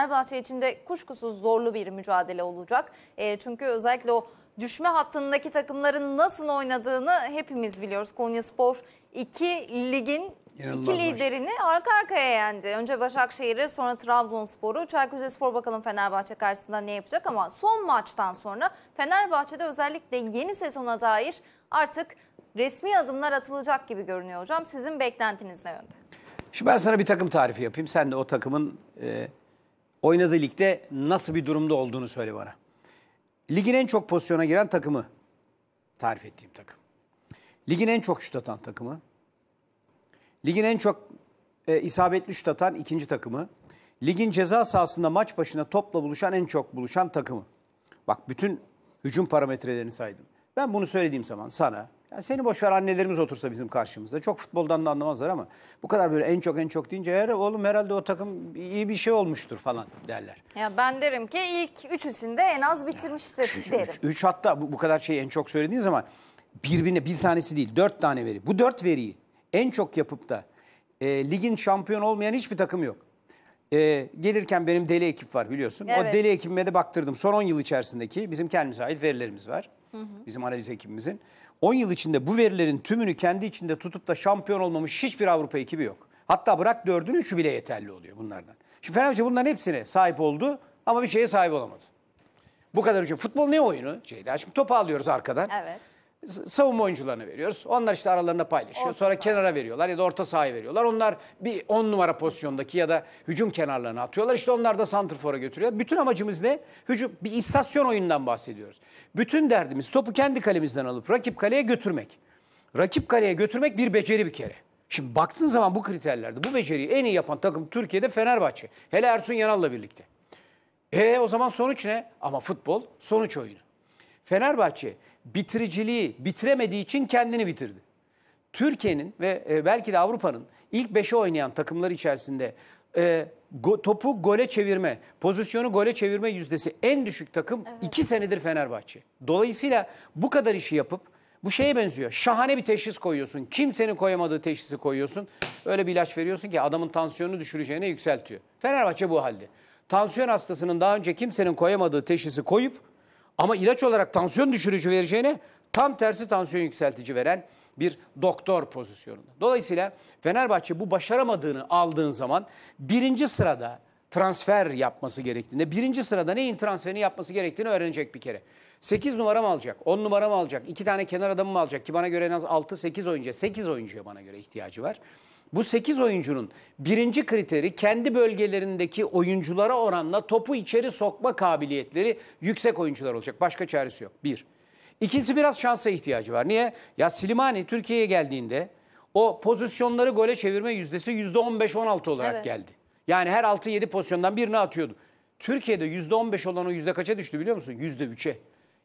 Fenerbahçe için de kuşkusuz zorlu bir mücadele olacak. E, çünkü özellikle o düşme hattındaki takımların nasıl oynadığını hepimiz biliyoruz. Spor iki ligin İnanılmaz iki liderini maç. arka arkaya yendi. Önce Başakşehir'i sonra Trabzonspor'u. Çaykur Rizespor bakalım Fenerbahçe karşısında ne yapacak ama son maçtan sonra Fenerbahçe'de özellikle yeni sezona dair artık resmi adımlar atılacak gibi görünüyor hocam. Sizin beklentiniz ne yönde? Şimdi ben sana bir takım tarifi yapayım. Sen de o takımın e, oynadığı ligde nasıl bir durumda olduğunu söyle bana. Ligin en çok pozisyona giren takımı tarif ettiğim takım. Ligin en çok şut atan takımı. Ligin en çok e, isabetli şut atan ikinci takımı. Ligin ceza sahasında maç başına topla buluşan en çok buluşan takımı. Bak bütün hücum parametrelerini saydım. Ben bunu söylediğim zaman sana ya seni boşver annelerimiz otursa bizim karşımızda. Çok futboldan da anlamazlar ama bu kadar böyle en çok en çok deyince her oğlum herhalde o takım iyi bir şey olmuştur falan derler. Ya ben derim ki ilk üç içinde en az bitirmiştir ya, üç, derim. Üç, hatta bu, bu kadar şeyi en çok söylediğin zaman birbirine bir tanesi değil dört tane veri. Bu dört veriyi en çok yapıp da e, ligin şampiyon olmayan hiçbir takım yok. E, gelirken benim deli ekip var biliyorsun. Evet. O deli ekibime de baktırdım. Son 10 yıl içerisindeki bizim kendimize ait verilerimiz var. Hı hı. Bizim analiz ekibimizin. 10 yıl içinde bu verilerin tümünü kendi içinde tutup da şampiyon olmamış hiçbir Avrupa ekibi yok. Hatta bırak dördün üçü bile yeterli oluyor bunlardan. Şimdi Fenerbahçe bunların hepsine sahip oldu ama bir şeye sahip olamadı. Bu kadar için. Futbol ne oyunu? Şeyde, şimdi topu alıyoruz arkadan. Evet savunma oyuncularını veriyoruz. Onlar işte aralarında paylaşıyor. Orta Sonra sahi. kenara veriyorlar ya da orta sahaya veriyorlar. Onlar bir on numara pozisyondaki ya da hücum kenarlarına atıyorlar. İşte onlar da santrfora götürüyor. Bütün amacımız ne? Hücum bir istasyon oyundan bahsediyoruz. Bütün derdimiz topu kendi kalemizden alıp rakip kaleye götürmek. Rakip kaleye götürmek bir beceri bir kere. Şimdi baktığın zaman bu kriterlerde bu beceriyi en iyi yapan takım Türkiye'de Fenerbahçe. Hele Ersun Yanal'la birlikte. E o zaman sonuç ne? Ama futbol sonuç oyunu. Fenerbahçe bitiriciliği bitiremediği için kendini bitirdi. Türkiye'nin ve e, belki de Avrupa'nın ilk 5'e oynayan takımlar içerisinde e, topu gole çevirme, pozisyonu gole çevirme yüzdesi en düşük takım 2 evet. senedir Fenerbahçe. Dolayısıyla bu kadar işi yapıp bu şeye benziyor. Şahane bir teşhis koyuyorsun. Kimsenin koyamadığı teşhisi koyuyorsun. Öyle bir ilaç veriyorsun ki adamın tansiyonunu düşüreceğine yükseltiyor. Fenerbahçe bu halde. Tansiyon hastasının daha önce kimsenin koyamadığı teşhisi koyup ama ilaç olarak tansiyon düşürücü vereceğine tam tersi tansiyon yükseltici veren bir doktor pozisyonunda. Dolayısıyla Fenerbahçe bu başaramadığını aldığın zaman birinci sırada transfer yapması gerektiğinde, birinci sırada neyin transferini yapması gerektiğini öğrenecek bir kere. 8 numara mı alacak, 10 numara mı alacak, 2 tane kenar adamı mı alacak ki bana göre en az 6-8 oyuncu, 8 oyuncuya bana göre ihtiyacı var. Bu 8 oyuncunun birinci kriteri kendi bölgelerindeki oyunculara oranla topu içeri sokma kabiliyetleri yüksek oyuncular olacak. Başka çaresi yok. Bir. İkincisi biraz şansa ihtiyacı var. Niye? Ya Silimani Türkiye'ye geldiğinde o pozisyonları gole çevirme yüzdesi %15-16 olarak evet. geldi. Yani her 6-7 pozisyondan birini atıyordu. Türkiye'de %15 olan o yüzde kaça düştü biliyor musun? %3'e.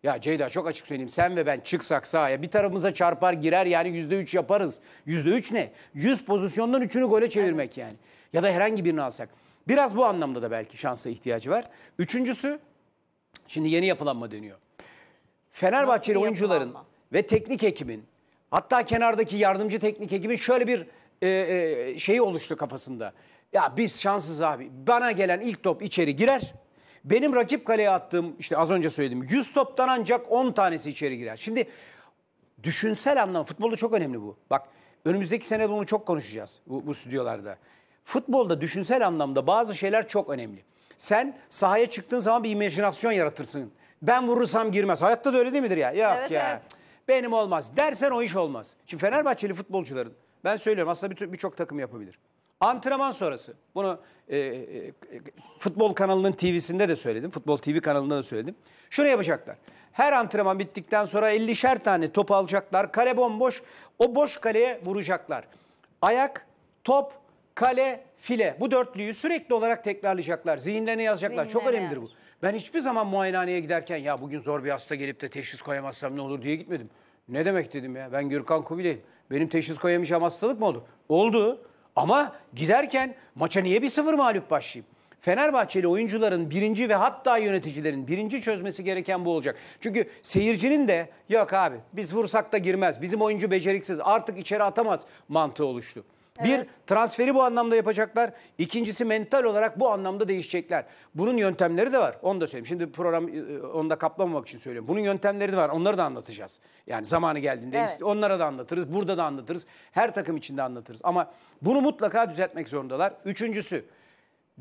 Ya Ceyda çok açık söyleyeyim sen ve ben çıksak sahaya bir tarafımıza çarpar girer yani yüzde üç yaparız. Yüzde üç ne? Yüz pozisyondan üçünü gole çevirmek yani. Ya da herhangi birini alsak. Biraz bu anlamda da belki şansa ihtiyacı var. Üçüncüsü şimdi yeni yapılanma deniyor. Fenerbahçeli oyuncuların ve teknik ekibin hatta kenardaki yardımcı teknik ekibin şöyle bir e, e, şeyi oluştu kafasında. Ya biz şanssız abi. Bana gelen ilk top içeri girer. Benim rakip kaleye attığım işte az önce söyledim 100 toptan ancak 10 tanesi içeri girer. Şimdi düşünsel anlam futbolda çok önemli bu. Bak önümüzdeki sene bunu çok konuşacağız bu, bu stüdyolarda. Futbolda düşünsel anlamda bazı şeyler çok önemli. Sen sahaya çıktığın zaman bir imajinasyon yaratırsın. Ben vurursam girmez. Hayatta da öyle değil midir ya? Yok evet, ya. Evet. Benim olmaz. Dersen o iş olmaz. Şimdi Fenerbahçeli futbolcuların ben söylüyorum aslında birçok bir takım yapabilir. Antrenman sonrası. Bunu e, e, futbol kanalının TV'sinde de söyledim. Futbol TV kanalında da söyledim. Şunu yapacaklar. Her antrenman bittikten sonra 50'şer tane top alacaklar. Kale bomboş. O boş kaleye vuracaklar. Ayak, top, kale, file. Bu dörtlüyü sürekli olarak tekrarlayacaklar. Zihinlerine yazacaklar. Zihinlerine Çok önemlidir bu. Ben hiçbir zaman muayenehaneye giderken ya bugün zor bir hasta gelip de teşhis koyamazsam ne olur diye gitmedim. Ne demek dedim ya ben Gürkan Kubilay'ım. Benim teşhis koyamayacağım hastalık mı oldu? Oldu. Ama giderken maça niye bir sıfır mağlup başlayayım? Fenerbahçeli oyuncuların birinci ve hatta yöneticilerin birinci çözmesi gereken bu olacak. Çünkü seyircinin de yok abi biz vursak da girmez. Bizim oyuncu beceriksiz artık içeri atamaz mantığı oluştu. Bir transferi bu anlamda yapacaklar. İkincisi mental olarak bu anlamda değişecekler. Bunun yöntemleri de var. Onu da söyleyeyim. Şimdi program e, onu da kaplamamak için söylüyorum. Bunun yöntemleri de var. Onları da anlatacağız. Yani zamanı geldiğinde Evet. onlara da anlatırız. Burada da anlatırız. Her takım içinde anlatırız. Ama bunu mutlaka düzeltmek zorundalar. Üçüncüsü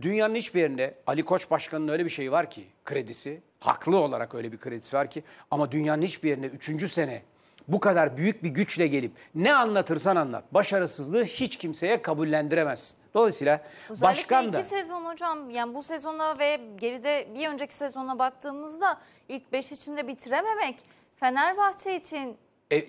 Dünyanın hiçbir yerinde Ali Koç Başkanı'nın öyle bir şeyi var ki kredisi, haklı olarak öyle bir kredisi var ki ama dünyanın hiçbir yerinde üçüncü sene bu kadar büyük bir güçle gelip ne anlatırsan anlat başarısızlığı hiç kimseye kabullendiremezsin. Dolayısıyla Özellikle başkan da... Özellikle iki sezon hocam yani bu sezona ve geride bir önceki sezona baktığımızda ilk beş içinde bitirememek Fenerbahçe için e,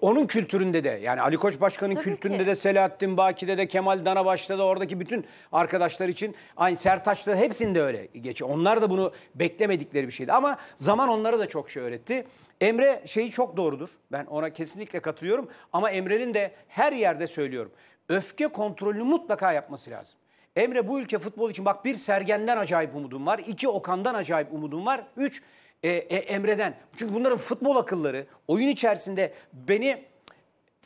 onun kültüründe de yani Ali Koç Başkan'ın kültüründe ki. de Selahattin Baki'de de Kemal Danabaş'ta da oradaki bütün arkadaşlar için aynı Sertaç'ta hepsinde öyle geçiyor. Onlar da bunu beklemedikleri bir şeydi ama zaman onlara da çok şey öğretti. Emre şeyi çok doğrudur. Ben ona kesinlikle katılıyorum. Ama Emre'nin de her yerde söylüyorum. Öfke kontrolünü mutlaka yapması lazım. Emre bu ülke futbol için bak bir Sergen'den acayip umudum var. iki Okan'dan acayip umudum var. Üç e, e, Emre'den. Çünkü bunların futbol akılları oyun içerisinde beni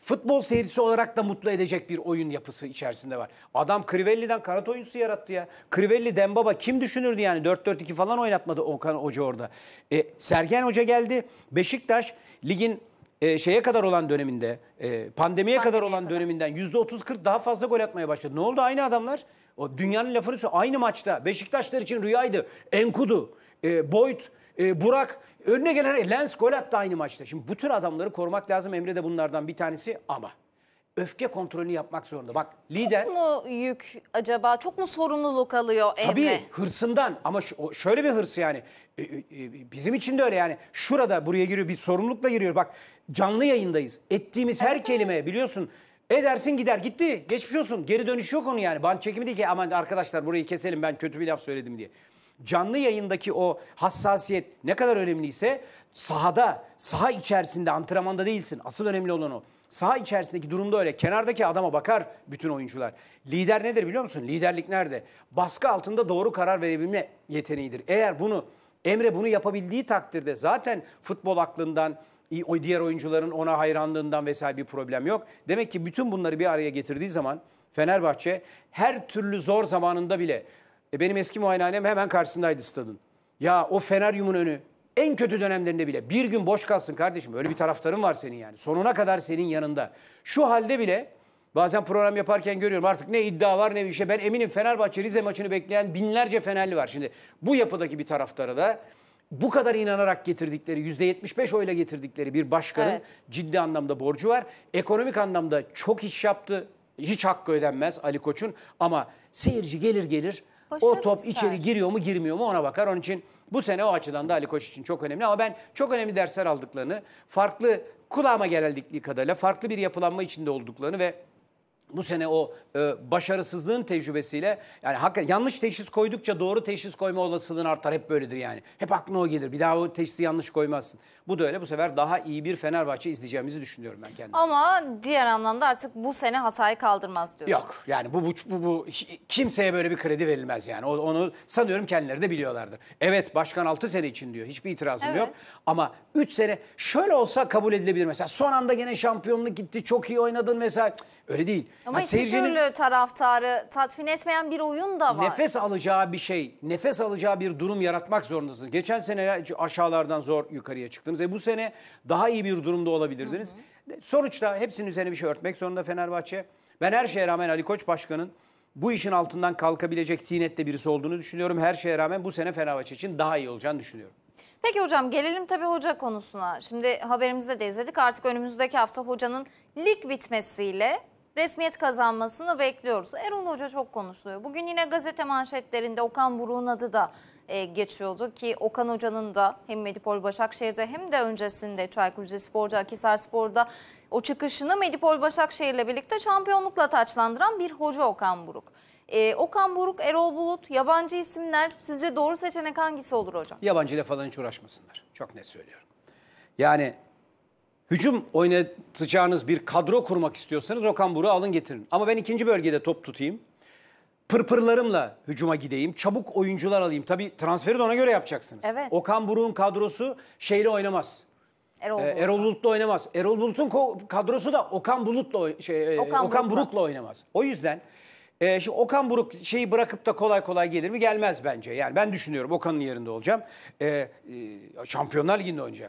futbol seyircisi olarak da mutlu edecek bir oyun yapısı içerisinde var. Adam Crivelli'den kanat oyuncusu yarattı ya. Crivelli, Dembaba kim düşünürdü yani 4-4-2 falan oynatmadı Okan Hoca orada. E, Sergen Hoca geldi. Beşiktaş ligin e, şeye kadar olan döneminde, e, pandemiye, pandemiye kadar olan kadar. döneminden %30-40 daha fazla gol atmaya başladı. Ne oldu? Aynı adamlar. O dünyanın lafını söylüyor. Aynı maçta Beşiktaşlar için rüyaydı. Enkudu, e, Boyd, e, Burak Önüne gelen hani Lens gol attı aynı maçta. Şimdi bu tür adamları korumak lazım. Emre de bunlardan bir tanesi ama öfke kontrolünü yapmak zorunda. Bak lider... Çok mu yük acaba? Çok mu sorumluluk alıyor Emre? Tabii hırsından ama şöyle bir hırsı yani. E, e, e, bizim için de öyle yani. Şurada buraya giriyor bir sorumlulukla giriyor. Bak canlı yayındayız. Ettiğimiz her evet. kelime biliyorsun... Edersin gider gitti geçmiş olsun geri dönüş yok onu yani bant çekimi değil ki aman arkadaşlar burayı keselim ben kötü bir laf söyledim diye canlı yayındaki o hassasiyet ne kadar önemliyse sahada, saha içerisinde antrenmanda değilsin. Asıl önemli olan o. Saha içerisindeki durumda öyle. Kenardaki adama bakar bütün oyuncular. Lider nedir biliyor musun? Liderlik nerede? Baskı altında doğru karar verebilme yeteneğidir. Eğer bunu Emre bunu yapabildiği takdirde zaten futbol aklından, diğer oyuncuların ona hayranlığından vesaire bir problem yok. Demek ki bütün bunları bir araya getirdiği zaman Fenerbahçe her türlü zor zamanında bile e benim eski muayenehanem hemen karşısındaydı stadın. Ya o Fener Feneryum'un önü en kötü dönemlerinde bile bir gün boş kalsın kardeşim. Öyle bir taraftarın var senin yani. Sonuna kadar senin yanında. Şu halde bile bazen program yaparken görüyorum artık ne iddia var ne bir şey. Ben eminim Fenerbahçe Rize maçını bekleyen binlerce Fenerli var. Şimdi bu yapıdaki bir taraftara da bu kadar inanarak getirdikleri, %75 oyla getirdikleri bir başkanın evet. ciddi anlamda borcu var. Ekonomik anlamda çok iş yaptı. Hiç hakkı ödenmez Ali Koç'un ama seyirci gelir gelir o top ister. içeri giriyor mu girmiyor mu ona bakar. Onun için bu sene o açıdan da Ali Koç için çok önemli. Ama ben çok önemli dersler aldıklarını, farklı kulağıma geldiği kadarıyla farklı bir yapılanma içinde olduklarını ve bu sene o e, başarısızlığın tecrübesiyle yani hakikaten yanlış teşhis koydukça doğru teşhis koyma olasılığın artar. Hep böyledir yani. Hep aklına o gelir. Bir daha o teşhisi yanlış koymazsın. Bu da öyle. Bu sefer daha iyi bir Fenerbahçe izleyeceğimizi düşünüyorum ben kendim. Ama diğer anlamda artık bu sene hatayı kaldırmaz diyorsun. Yok. Yani bu bu bu, bu kimseye böyle bir kredi verilmez yani. onu sanıyorum kendileri de biliyorlardır. Evet başkan 6 sene için diyor. Hiçbir itirazım evet. yok. Ama 3 sene şöyle olsa kabul edilebilir mesela. Son anda gene şampiyonluk gitti. Çok iyi oynadın mesela. Öyle değil. Ama yani hiçbir türlü taraftarı tatmin etmeyen bir oyun da var. Nefes alacağı bir şey, nefes alacağı bir durum yaratmak zorundasınız. Geçen sene aşağılardan zor yukarıya çıktınız. E bu sene daha iyi bir durumda olabilirdiniz. Hı hı. Sonuçta hepsinin üzerine bir şey örtmek zorunda Fenerbahçe. Ben her şeye rağmen Ali Koç Başkan'ın bu işin altından kalkabilecek tinette birisi olduğunu düşünüyorum. Her şeye rağmen bu sene Fenerbahçe için daha iyi olacağını düşünüyorum. Peki hocam gelelim tabii hoca konusuna. Şimdi haberimizde de izledik artık önümüzdeki hafta hocanın lig bitmesiyle resmiyet kazanmasını bekliyoruz. Erol Hoca çok konuşuluyor. Bugün yine gazete manşetlerinde Okan Buruk'un adı da e, geçiyordu ki Okan Hoca'nın da hem Medipol Başakşehir'de hem de öncesinde Çaykur Rizespor'da, Akisar Spor'da o çıkışını Medipol Başakşehir'le birlikte şampiyonlukla taçlandıran bir hoca Okan Buruk. Ee, Okan Buruk, Erol Bulut, yabancı isimler sizce doğru seçenek hangisi olur hocam? Yabancı ile falan hiç uğraşmasınlar. Çok net söylüyorum. Yani hücum oynatacağınız bir kadro kurmak istiyorsanız Okan Buruk'u alın getirin. Ama ben ikinci bölgede top tutayım. Pırpırlarımla hücuma gideyim. Çabuk oyuncular alayım. Tabii transferi de ona göre yapacaksınız. Evet. Okan Buruk'un kadrosu şeyle oynamaz. Erol, ee, Bulut. Erol Bulut'la oynamaz. Erol Bulut'un kadrosu da Okan Bulut'la şey, e, Okan, Okan Buruk'la. oynamaz. O yüzden e, şimdi Okan Buruk şeyi bırakıp da kolay kolay gelir mi? Gelmez bence. Yani ben düşünüyorum Okan'ın yerinde olacağım. E, e, Şampiyonlar Ligi'nde oynayacak.